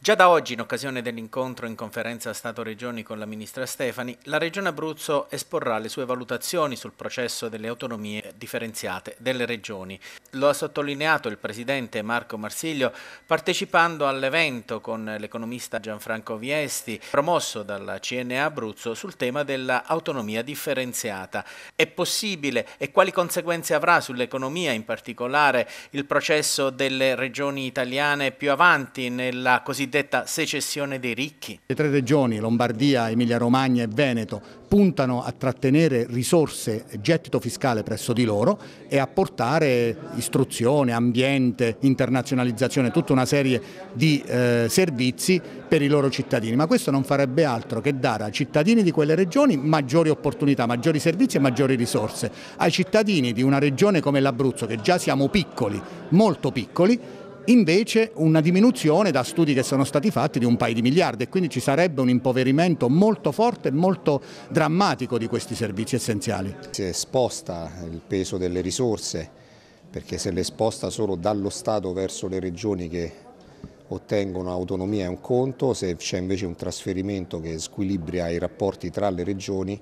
Già da oggi, in occasione dell'incontro in conferenza Stato-Regioni con la ministra Stefani, la Regione Abruzzo esporrà le sue valutazioni sul processo delle autonomie differenziate delle regioni. Lo ha sottolineato il presidente Marco Marsiglio partecipando all'evento con l'economista Gianfranco Viesti, promosso dalla CNA Abruzzo sul tema dell'autonomia differenziata. È possibile e quali conseguenze avrà sull'economia, in particolare il processo delle regioni italiane più avanti nella cosiddetta cosiddetta secessione dei ricchi. Le tre regioni, Lombardia, Emilia-Romagna e Veneto, puntano a trattenere risorse gettito fiscale presso di loro e a portare istruzione, ambiente, internazionalizzazione, tutta una serie di eh, servizi per i loro cittadini. Ma questo non farebbe altro che dare ai cittadini di quelle regioni maggiori opportunità, maggiori servizi e maggiori risorse. Ai cittadini di una regione come l'Abruzzo, che già siamo piccoli, molto piccoli, invece una diminuzione da studi che sono stati fatti di un paio di miliardi e quindi ci sarebbe un impoverimento molto forte e molto drammatico di questi servizi essenziali. Si sposta il peso delle risorse perché se le sposta solo dallo Stato verso le regioni che ottengono autonomia è un conto, se c'è invece un trasferimento che squilibra i rapporti tra le regioni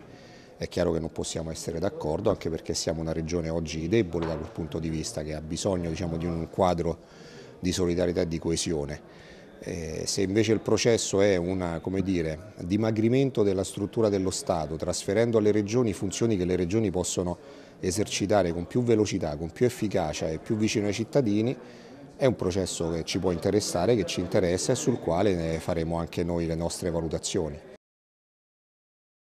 è chiaro che non possiamo essere d'accordo anche perché siamo una regione oggi debole da quel punto di vista che ha bisogno diciamo, di un quadro di solidarietà e di coesione. Eh, se invece il processo è un dimagrimento della struttura dello Stato, trasferendo alle regioni funzioni che le regioni possono esercitare con più velocità, con più efficacia e più vicino ai cittadini, è un processo che ci può interessare, che ci interessa e sul quale faremo anche noi le nostre valutazioni.